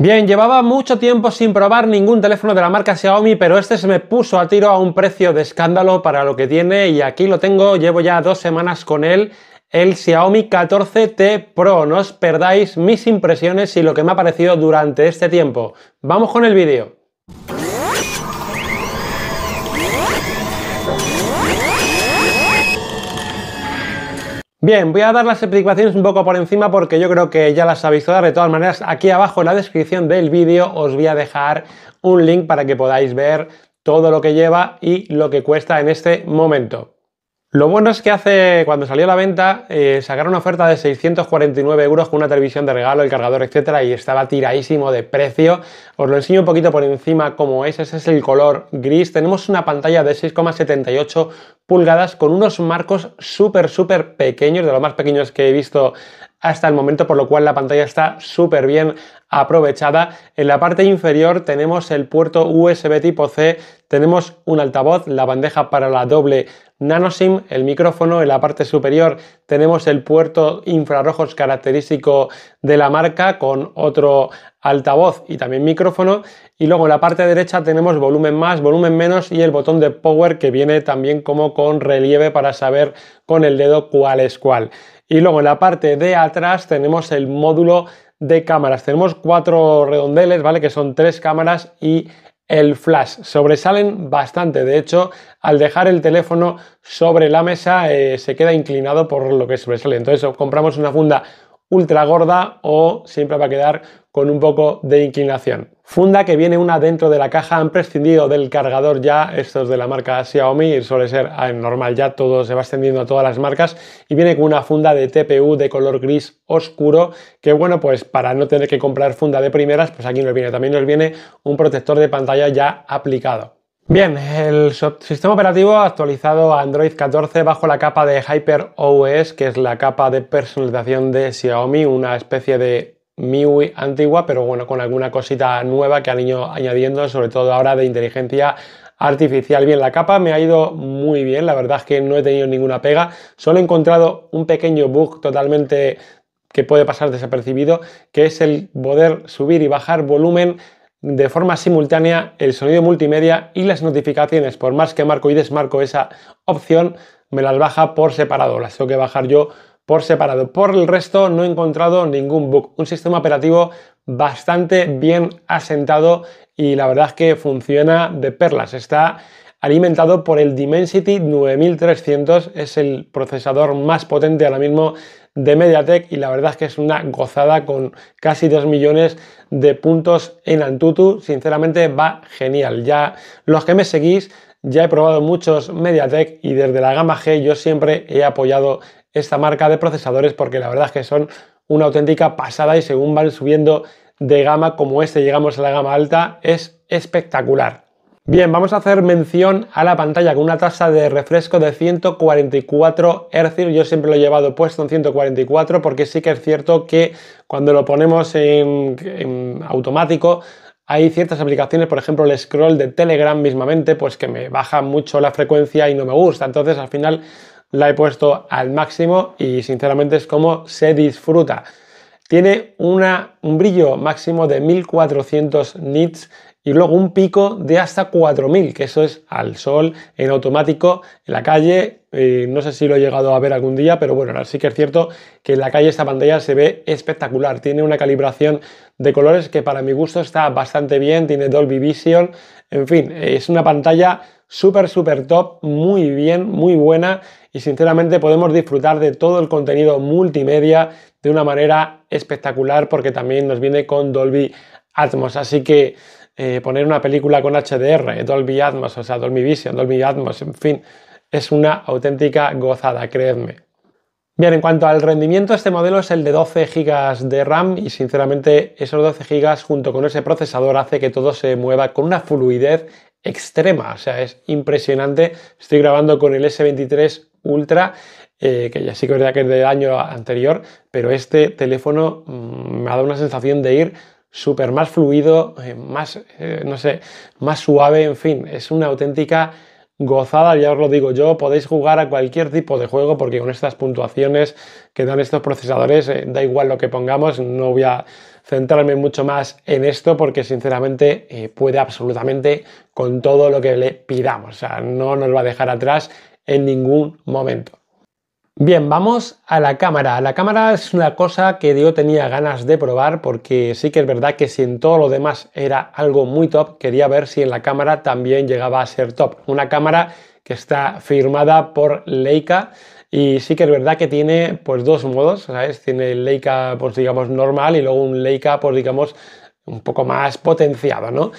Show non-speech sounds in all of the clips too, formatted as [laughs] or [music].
Bien, llevaba mucho tiempo sin probar ningún teléfono de la marca Xiaomi, pero este se me puso a tiro a un precio de escándalo para lo que tiene y aquí lo tengo, llevo ya dos semanas con él, el Xiaomi 14T Pro. No os perdáis mis impresiones y lo que me ha parecido durante este tiempo. Vamos con el vídeo. Bien, voy a dar las explicaciones un poco por encima porque yo creo que ya las habéis todas. De todas maneras, aquí abajo en la descripción del vídeo os voy a dejar un link para que podáis ver todo lo que lleva y lo que cuesta en este momento. Lo bueno es que hace, cuando salió a la venta, eh, sacaron una oferta de 649 euros con una televisión de regalo, el cargador, etcétera, y estaba tiradísimo de precio. Os lo enseño un poquito por encima cómo es. Ese es el color gris. Tenemos una pantalla de 6,78 pulgadas con unos marcos súper, súper pequeños, de los más pequeños que he visto hasta el momento, por lo cual la pantalla está súper bien aprovechada. En la parte inferior tenemos el puerto USB tipo C, tenemos un altavoz, la bandeja para la doble nano SIM, el micrófono. En la parte superior tenemos el puerto infrarrojos característico de la marca con otro altavoz y también micrófono. Y luego en la parte derecha tenemos volumen más, volumen menos y el botón de power que viene también como con relieve para saber con el dedo cuál es cuál. Y luego en la parte de atrás tenemos el módulo de cámaras. Tenemos cuatro redondeles, ¿vale? Que son tres cámaras y el flash. Sobresalen bastante, de hecho, al dejar el teléfono sobre la mesa eh, se queda inclinado por lo que sobresale. Entonces compramos una funda ultra gorda o siempre va a quedar con un poco de inclinación. Funda que viene una dentro de la caja, han prescindido del cargador ya, estos es de la marca Xiaomi, suele ser normal ya, todo se va extendiendo a todas las marcas, y viene con una funda de TPU de color gris oscuro, que bueno, pues para no tener que comprar funda de primeras, pues aquí nos viene, también nos viene un protector de pantalla ya aplicado. Bien, el sistema operativo actualizado a Android 14 bajo la capa de Hyper OS, que es la capa de personalización de Xiaomi, una especie de MIUI antigua, pero bueno, con alguna cosita nueva que han ido añadiendo, sobre todo ahora de inteligencia artificial. Bien, la capa me ha ido muy bien, la verdad es que no he tenido ninguna pega, solo he encontrado un pequeño bug totalmente que puede pasar desapercibido, que es el poder subir y bajar volumen de forma simultánea el sonido multimedia y las notificaciones. Por más que marco y desmarco esa opción, me las baja por separado. Las tengo que bajar yo por separado. Por el resto no he encontrado ningún bug. Un sistema operativo bastante bien asentado y la verdad es que funciona de perlas. Está alimentado por el Dimensity 9300, es el procesador más potente ahora mismo de MediaTek y la verdad es que es una gozada con casi 2 millones de puntos en Antutu. Sinceramente va genial. Ya los que me seguís, ya he probado muchos MediaTek y desde la gama G yo siempre he apoyado esta marca de procesadores porque la verdad es que son una auténtica pasada y según van subiendo de gama como este llegamos a la gama alta es espectacular. Bien, vamos a hacer mención a la pantalla con una tasa de refresco de 144 Hz. Yo siempre lo he llevado puesto en 144 porque sí que es cierto que cuando lo ponemos en, automático hay ciertas aplicaciones, por ejemplo el scroll de Telegram mismamente, pues que me baja mucho la frecuencia y no me gusta. Entonces al final la he puesto al máximo y sinceramente es como se disfruta. Tiene un brillo máximo de 1400 nits y luego un pico de hasta 4000, que eso es al sol, en automático, en la calle. Eh, no sé si lo he llegado a ver algún día, pero bueno, ahora sí que es cierto que en la calle esta pantalla se ve espectacular. Tiene una calibración de colores que para mi gusto está bastante bien, tiene Dolby Vision, en fin, es una pantalla súper, súper top, muy bien, muy buena y sinceramente podemos disfrutar de todo el contenido multimedia de una manera espectacular porque también nos viene con Dolby Atmos. Así que eh, poner una película con HDR, Dolby Atmos, o sea, Dolby Vision, Dolby Atmos, en fin, es una auténtica gozada, creedme. Bien, en cuanto al rendimiento, este modelo es el de 12 GB de RAM y sinceramente esos 12 GB junto con ese procesador hace que todo se mueva con una fluidez extrema, o sea, es impresionante. Estoy grabando con el S23 Ultra, eh, que ya sí que es de año anterior, pero este teléfono mm, me ha dado una sensación de ir súper más fluido, eh, más, eh, no sé, más suave, en fin, es una auténtica gozada, ya os lo digo yo, podéis jugar a cualquier tipo de juego porque con estas puntuaciones que dan estos procesadores, eh, da igual lo que pongamos, no voy a centrarme mucho más en esto porque sinceramente puede absolutamente con todo lo que le pidamos, o sea, no nos va a dejar atrás en ningún momento. Bien, vamos a la cámara. La cámara es una cosa que yo tenía ganas de probar porque sí que es verdad que si en todo lo demás era algo muy top, quería ver si en la cámara también llegaba a ser top. Una cámara que está firmada por Leica y sí que es verdad que tiene pues dos modos, ¿sabes? Tiene Leica pues digamos normal y luego un Leica pues digamos un poco más potenciado, ¿no?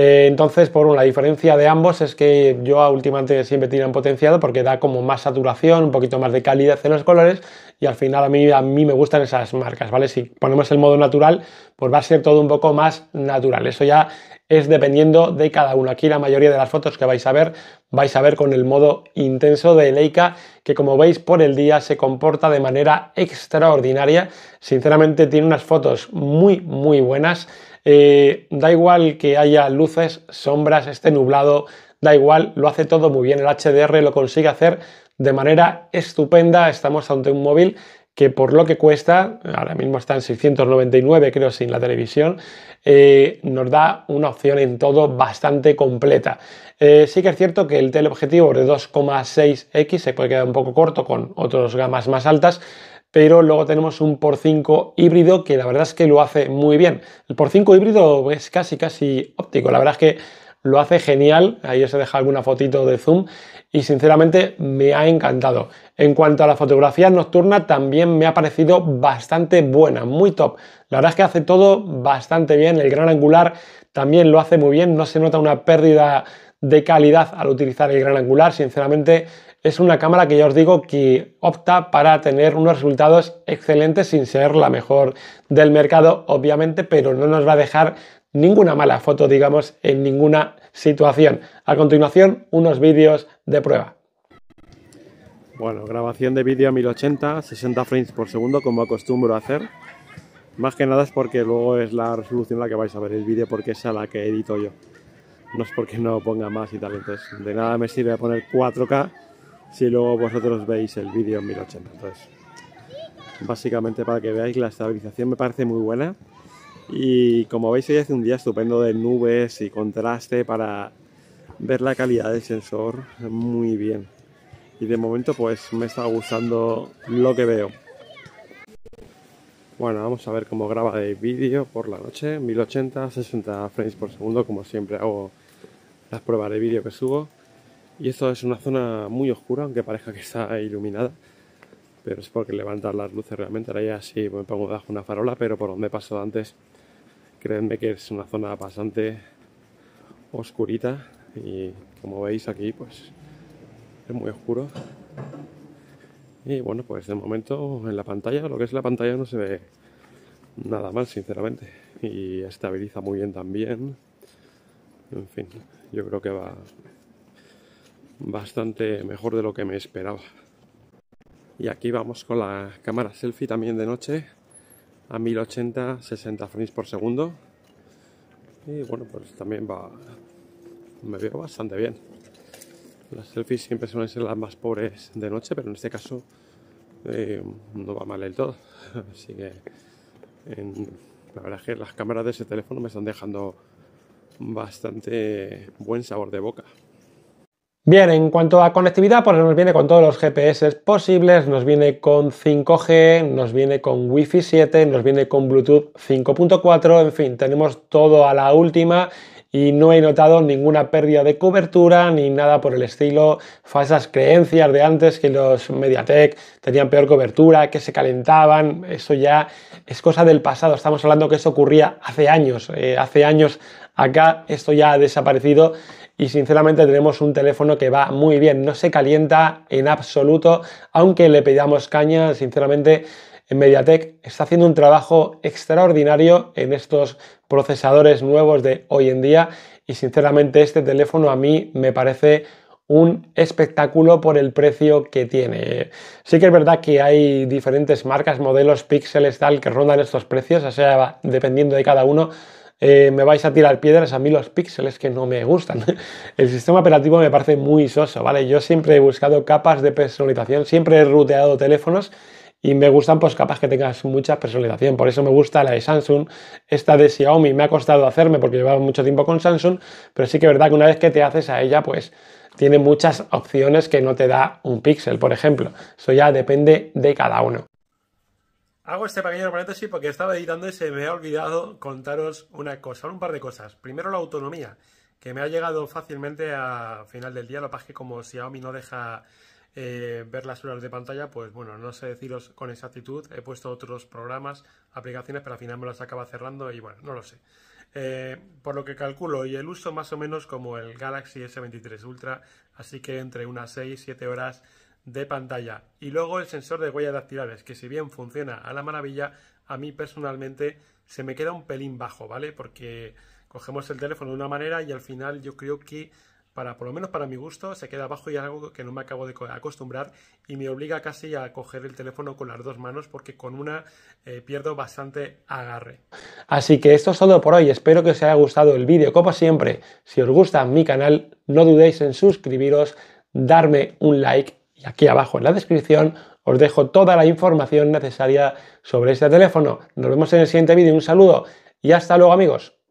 Eh, entonces, por una la diferencia de ambos es que yo últimamente siempre tiran potenciado porque da como más saturación, un poquito más de calidad en los colores y al final a mí, a mí me gustan esas marcas, ¿vale? Si ponemos el modo natural, pues va a ser todo un poco más natural. Eso ya es dependiendo de cada uno. Aquí la mayoría de las fotos que vais a ver, vais a ver con el modo intenso de Leica, que como veis por el día se comporta de manera extraordinaria. Sinceramente tiene unas fotos muy, muy buenas. Eh, da igual que haya luz sombras, este nublado, da igual, lo hace todo muy bien. El HDR lo consigue hacer de manera estupenda. Estamos ante un móvil que por lo que cuesta, ahora mismo está en 699 creo sin la televisión, eh, nos da una opción en todo bastante completa. Eh, sí que es cierto que el teleobjetivo de 2,6x se puede quedar un poco corto con otras gamas más altas, pero luego tenemos un por 5 híbrido que la verdad es que lo hace muy bien. El por 5 híbrido es casi, casi óptico, la verdad es que lo hace genial, ahí os he dejado alguna fotito de zoom y sinceramente me ha encantado. En cuanto a la fotografía nocturna también me ha parecido bastante buena, muy top. La verdad es que hace todo bastante bien, el gran angular también lo hace muy bien, no se nota una pérdida de calidad al utilizar el gran angular, sinceramente es una cámara que ya os digo que opta para tener unos resultados excelentes sin ser la mejor del mercado, obviamente, pero no nos va a dejar ninguna mala foto, digamos, en ninguna situación. A continuación, unos vídeos de prueba. Bueno, grabación de vídeo a 1080, 60 frames por segundo, como acostumbro a hacer. Más que nada es porque luego es la resolución la que vais a ver el vídeo, porque es a la que edito yo. No es porque no ponga más y tal, entonces de nada me sirve poner 4K si luego vosotros veis el vídeo en 1080. Entonces, básicamente para que veáis la estabilización me parece muy buena. Y como veis hoy hace un día estupendo de nubes y contraste para ver la calidad del sensor muy bien. Y de momento pues me está gustando lo que veo. Bueno, vamos a ver cómo graba el vídeo por la noche. 1080, 60 frames por segundo, como siempre hago las pruebas de vídeo que subo. Y esto es una zona muy oscura, aunque parezca que está iluminada. Pero es porque levantar las luces realmente. Ahora ya sí me pongo bajo una farola, pero por donde he pasado antes, créanme que es una zona bastante oscurita. Y como veis aquí, pues es muy oscuro. Y bueno, pues de momento en la pantalla, lo que es la pantalla no se ve nada mal, sinceramente. Y estabiliza muy bien también. En fin, yo creo que va, bastante mejor de lo que me esperaba. Y aquí vamos con la cámara selfie también de noche a 1080 60 frames por segundo. Y bueno, pues también va me veo bastante bien. Las selfies siempre suelen ser las más pobres de noche, pero en este caso eh, no va mal del todo. [laughs] Así que la verdad es que las cámaras de ese teléfono me están dejando bastante buen sabor de boca. Bien, en cuanto a conectividad, pues nos viene con todos los GPS posibles, nos viene con 5G, nos viene con Wi-Fi 7, nos viene con Bluetooth 5.4, en fin, tenemos todo a la última y no he notado ninguna pérdida de cobertura ni nada por el estilo, falsas creencias de antes que los Mediatek tenían peor cobertura, que se calentaban, eso ya es cosa del pasado, estamos hablando que eso ocurría hace años, eh, hace años acá esto ya ha desaparecido y sinceramente tenemos un teléfono que va muy bien, no se calienta en absoluto, aunque le pedamos caña, sinceramente MediaTek está haciendo un trabajo extraordinario en estos procesadores nuevos de hoy en día y sinceramente este teléfono a mí me parece un espectáculo por el precio que tiene. Sí que es verdad que hay diferentes marcas, modelos, píxeles, tal, que rondan estos precios, o sea, dependiendo de cada uno, eh, me vais a tirar piedras a mí los píxeles que no me gustan. [laughs] El sistema operativo me parece muy soso, ¿vale? Yo siempre he buscado capas de personalización, siempre he ruteado teléfonos y me gustan pues capas que tengas mucha personalización. Por eso me gusta la de Samsung, esta de Xiaomi me ha costado hacerme porque llevaba mucho tiempo con Samsung, pero sí que es verdad que una vez que te haces a ella pues tiene muchas opciones que no te da un píxel, por ejemplo. Eso ya depende de cada uno. Hago este pequeño paréntesis porque estaba editando y se me ha olvidado contaros una cosa, un par de cosas. Primero la autonomía, que me ha llegado fácilmente a final del día, lo que pasa es que como Xiaomi no deja eh, ver las horas de pantalla, pues bueno, no sé deciros con exactitud, he puesto otros programas, aplicaciones, pero al final me las acaba cerrando y bueno, no lo sé. Eh, por lo que calculo, y el uso más o menos como el Galaxy S23 Ultra, así que entre unas 6-7 horas de pantalla. Y luego el sensor de huellas dactilares, que si bien funciona a la maravilla, a mí personalmente se me queda un pelín bajo, ¿vale? Porque cogemos el teléfono de una manera y al final yo creo que para por lo menos para mi gusto se queda bajo y es algo que no me acabo de acostumbrar y me obliga casi a coger el teléfono con las dos manos porque con una eh, pierdo bastante agarre. Así que esto es todo por hoy, espero que os haya gustado el vídeo como siempre. Si os gusta mi canal no dudéis en suscribiros, darme un like y aquí abajo en la descripción os dejo toda la información necesaria sobre este teléfono. Nos vemos en el siguiente vídeo. Un saludo y hasta luego amigos.